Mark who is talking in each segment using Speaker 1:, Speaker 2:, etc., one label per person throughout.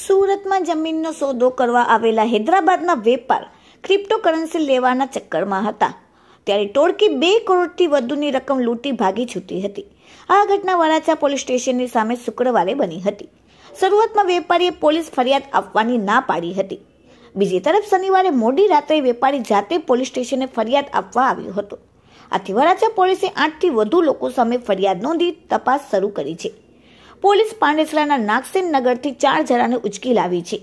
Speaker 1: સુરતમાં જમીનનો સોદો કરવા આવેલા હૈદરાબાદના વેપાર ક્રિપ્ટોકરન્સી લેવાના ચક્કરમાં હતા ત્યારે ટોળકી બે કરોડથી વધુની રકમ લૂંટી ભાગી છૂટી હતી આ ઘટના વરાછા પોલીસ સ્ટેશનની સામે શુક્રવારે બની હતી શરૂઆતમાં વેપારીએ પોલીસ ફરિયાદ આપવાની ના પાડી હતી બીજી તરફ શનિવારે મોડી રાત્રે વેપારી જાતે પોલીસ સ્ટેશને ફરિયાદ આપવા આવ્યો હતો આથી વરાછા પોલીસે આઠથી વધુ લોકો સામે ફરિયાદ નોંધી તપાસ શરૂ કરી છે પોલીસ પાંડેસરાના નાગસેન નગરથી ચાર જણાને ઉચકી લાવી છે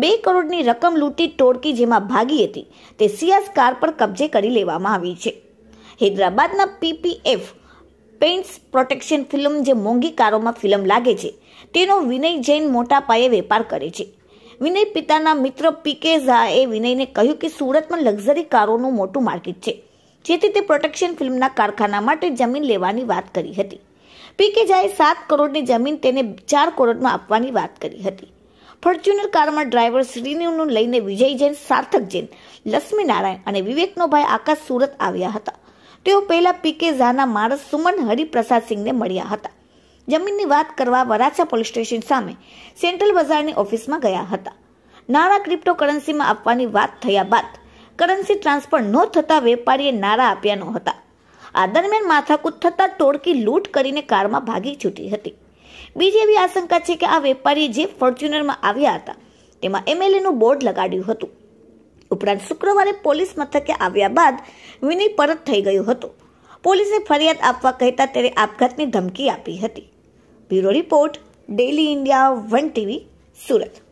Speaker 1: બે કરોડની રકમ લૂંટી ટોળકી જેમાં ભાગી હતી તે સિયાસ કાર પર કબજે કરી લેવામાં આવી છે હૈદરાબાદના પીપીએફ પેઇન્ટ્સ પ્રોટેક્શન ફિલ્મ જે મોંઘી કારોમાં ફિલ્મ લાગે છે તેનો વિનય જૈન મોટા પાયે વેપાર કરે છે વિનય પિતાના મિત્ર પીકે ઝાએ વિનયને કહ્યું કે સુરતમાં લક્ઝરી કારોનું મોટું માર્કેટ છે જેથી તે પ્રોટેક્શન ફિલ્મના કારખાના માટે જમીન લેવાની વાત કરી હતી પીકે જાએ સાત કરોડની જમીન તેને ચાર કરોડમાં આપવાની વાત કરી હતી ફોર્ચ્યુનર કારમાં ડ્રાઈવર શ્રીનુનું લઈને વિજય જૈન સાર્થક જૈન લક્ષ્મી નારાયણ અને વિવેકનો ભાઈ આકાશ સુરત આવ્યા હતા તેઓ પહેલાં પીકે ઝાના માણસ સુમન હરિપ્રસાદ મળ્યા હતા જમીનની વાત કરવા વરાછા પોલીસ સ્ટેશન સામે સેન્ટ્રલ બજારની ઓફિસમાં ગયા હતા નાણાં કરન્સીમાં આપવાની વાત થયા બાદ કરન્સી ટ્રાન્સફર ન થતાં વેપારીએ નારા આપ્યા નહોતા આ દરમિયાન માથાકૂટ થતાં ટોળકી લૂંટ કરીને કારમાં ભાગી છૂટી હતી બીજી એવી આશંકા છે કે આ વેપારી જે ફોર્ચ્યુનરમાં આવ્યા હતા તેમાં એમએલએનું બોર્ડ લગાડ્યું હતું ઉપરાંત શુક્રવારે પોલીસ મથકે આવ્યા બાદ વિનય પરત થઈ ગયો હતો પોલીસે ફરિયાદ આપવા કહેતા તેણે આપઘાતની ધમકી આપી હતી bureau report daily India one TV Surat